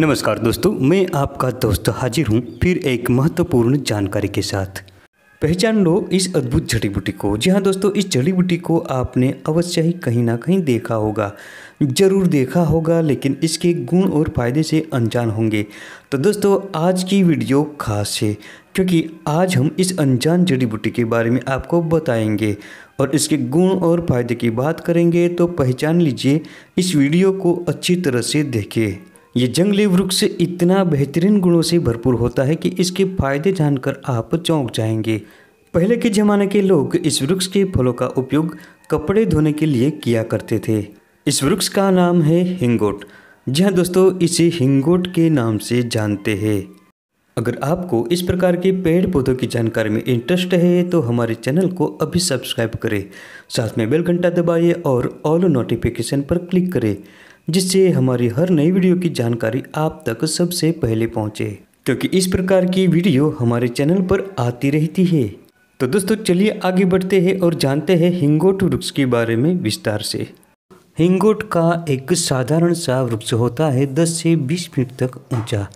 नमस्कार दोस्तों मैं आपका दोस्त हाजिर हूँ फिर एक महत्वपूर्ण जानकारी के साथ पहचान लो इस अद्भुत जड़ी बूटी को जी हाँ दोस्तों इस जड़ी बूटी को आपने अवश्य ही कहीं ना कहीं देखा होगा ज़रूर देखा होगा लेकिन इसके गुण और फायदे से अनजान होंगे तो दोस्तों आज की वीडियो खास है क्योंकि आज हम इस अनजान जड़ी बूटी के बारे में आपको बताएंगे और इसके गुण और फायदे की बात करेंगे तो पहचान लीजिए इस वीडियो को अच्छी तरह से देखें ये जंगली वृक्ष इतना बेहतरीन गुणों से भरपूर होता है कि इसके फायदे जानकर आप चौंक जाएंगे पहले के ज़माने के लोग इस वृक्ष के फलों का उपयोग कपड़े धोने के लिए किया करते थे इस वृक्ष का नाम है हिंगोट जी हाँ दोस्तों इसे हिंगोट के नाम से जानते हैं अगर आपको इस प्रकार के पेड़ पौधों की जानकारी में इंटरेस्ट है तो हमारे चैनल को अभी सब्सक्राइब करें साथ में बेल घंटा दबाइए और ऑल नोटिफिकेशन पर क्लिक करें जिससे हमारी हर नई वीडियो की जानकारी आप तक सबसे पहले पहुंचे क्योंकि इस प्रकार की वीडियो हमारे चैनल पर आती रहती है तो दोस्तों चलिए आगे बढ़ते हैं और जानते हैं हिंगोट वृक्ष के बारे में विस्तार से हिंगोट का एक साधारण सा वृक्ष होता है दस से बीस फीट तक ऊंचा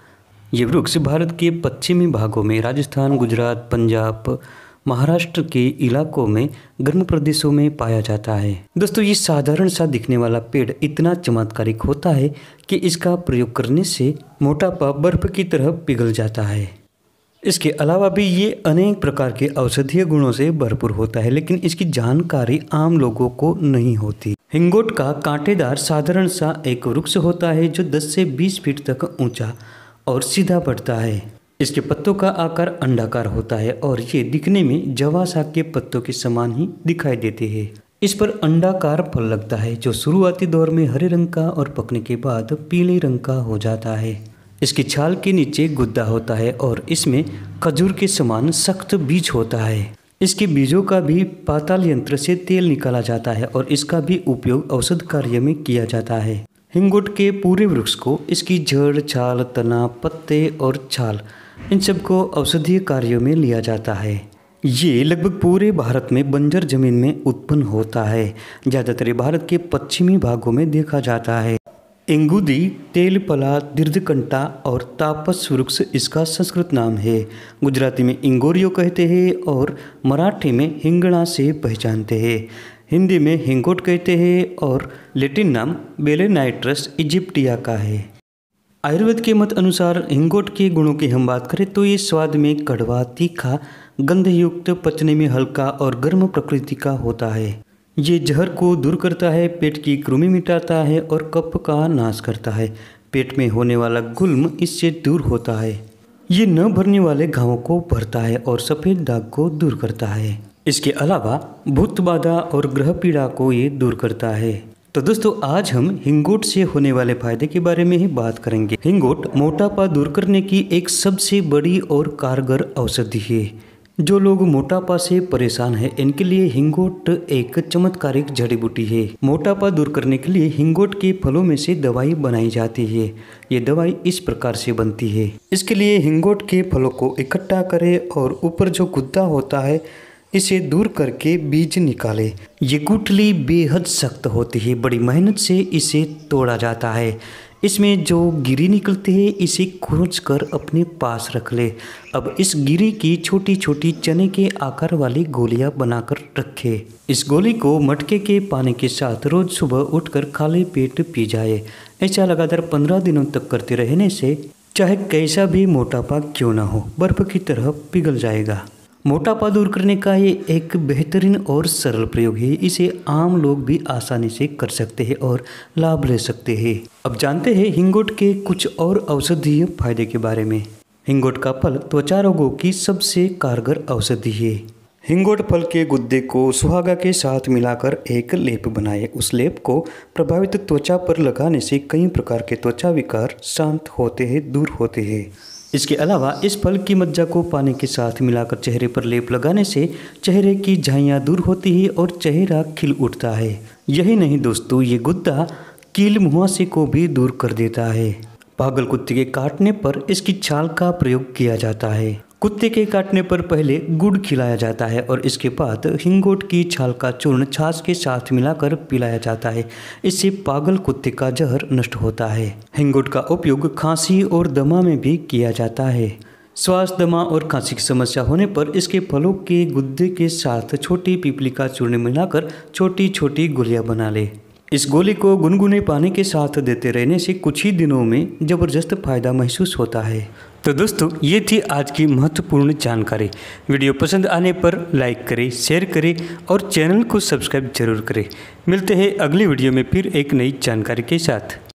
ये वृक्ष भारत के पश्चिमी भागों में राजस्थान गुजरात पंजाब महाराष्ट्र के इलाकों में गर्म प्रदेशों में पाया जाता है दोस्तों ये साधारण सा दिखने वाला पेड़ इतना चमत्कारिक होता है कि इसका प्रयोग करने से मोटापा बर्फ की तरह पिघल जाता है इसके अलावा भी ये अनेक प्रकार के औषधीय गुणों से भरपूर होता है लेकिन इसकी जानकारी आम लोगों को नहीं होती हिंगोट का कांटेदार साधारण सा एक वृक्ष होता है जो 10 से 20 फीट तक ऊंचा और सीधा बढ़ता है इसके पत्तों का आकार अंडाकार होता है और ये दिखने में जवा साग के पत्तों के समान ही दिखाई देते हैं इस पर अंडाकार फल लगता है जो शुरुआती दौर में हरे रंग का और पकने के बाद पीले रंग का हो जाता है इसकी छाल के नीचे गुद्दा होता है और इसमें खजूर के समान सख्त बीज होता है इसके बीजों का भी पाताल यंत्र से तेल निकाला जाता है और इसका भी उपयोग औषध कार्य में किया जाता है हिंगुट के पूरे वृक्ष को इसकी जड़ छाल तना पत्ते और छाल इन सबको औषधीय कार्यों में लिया जाता है ये लगभग पूरे भारत में बंजर जमीन में उत्पन्न होता है ज़्यादातर भारत के पश्चिमी भागों में देखा जाता है इंगुदी तेलपला दीर्घकंटा और तापस वृक्ष इसका संस्कृत नाम है गुजराती में इंगोरियो कहते हैं और मराठी में हिंगणा से पहचानते हैं हिंदी में हिंगोट कहते हैं और लेटिन नाम बेलेनाइट्रस इजिप्टिया का है आयुर्वेद के मत अनुसार हिंगोट के गुणों की हम बात करें तो ये स्वाद में कड़वा तीखा गंधयुक्त पचने में हल्का और गर्म प्रकृति का होता है ये जहर को दूर करता है पेट की कृमि मिटाता है और कप का नाश करता है पेट में होने वाला गुल्म इससे दूर होता है ये न भरने वाले घावों को भरता है और सफ़ेद दाग को दूर करता है इसके अलावा भूत बाधा और ग्रह पीड़ा को ये दूर करता है तो दोस्तों आज हम हिंगोट से होने वाले फायदे के बारे में ही बात करेंगे हिंगोट मोटापा दूर करने की एक सबसे बड़ी और कारगर औषधि है जो लोग मोटापा से परेशान हैं इनके लिए हिंगोट एक चमत्कारिक जड़ी बूटी है मोटापा दूर करने के लिए हिंगोट के फलों में से दवाई बनाई जाती है ये दवाई इस प्रकार से बनती है इसके लिए हिंगोट के फलों को इकट्ठा करें और ऊपर जो गुद्दा होता है इसे दूर करके बीज निकाले ये गुठली बेहद सख्त होती है बड़ी मेहनत से इसे तोड़ा जाता है इसमें जो गिरी निकलती है इसे खोज कर अपने पास रख ले अब इस गिरी की छोटी छोटी चने के आकार वाली गोलियां बनाकर रखे इस गोली को मटके के पानी के साथ रोज सुबह उठकर खाली पेट पी जाए ऐसा लगातार पंद्रह दिनों तक करते रहने से चाहे कैसा भी मोटापा क्यों ना हो बर्फ की तरह पिघल जाएगा मोटापा दूर करने का ये एक बेहतरीन और सरल प्रयोग है इसे आम लोग भी आसानी से कर सकते हैं और लाभ ले सकते हैं अब जानते हैं हिंगोट के कुछ और औषधीय फायदे के बारे में हिंगोट का फल त्वचा रोगों की सबसे कारगर औषधि है हिंगोट फल के गुद्दे को सुहागा के साथ मिलाकर एक लेप बनाए उस लेप को प्रभावित त्वचा पर लगाने से कई प्रकार के त्वचा विकार शांत होते हैं दूर होते हैं इसके अलावा इस फल की मज्जा को पानी के साथ मिलाकर चेहरे पर लेप लगाने से चेहरे की झाइयाँ दूर होती है और चेहरा खिल उठता है यही नहीं दोस्तों ये गुद्दा कील मुहासे को भी दूर कर देता है पागल कुत्ते के काटने पर इसकी छाल का प्रयोग किया जाता है कुत्ते के काटने पर पहले गुड़ खिलाया जाता है और इसके बाद हिंगोट की छाल का चूर्ण छाछ के साथ मिलाकर पिलाया जाता है इससे पागल कुत्ते का जहर नष्ट होता है हिंगोट का उपयोग खांसी और दमा में भी किया जाता है श्वास दमा और खांसी की समस्या होने पर इसके फलों के गुद्दे के साथ छोटी पीपली का चूर्ण मिलाकर छोटी छोटी गोलियां बना ले इस गोली को गुनगुने पानी के साथ देते रहने से कुछ ही दिनों में ज़बरदस्त फायदा महसूस होता है तो दोस्तों ये थी आज की महत्वपूर्ण जानकारी वीडियो पसंद आने पर लाइक करें शेयर करें और चैनल को सब्सक्राइब जरूर करें मिलते हैं अगली वीडियो में फिर एक नई जानकारी के साथ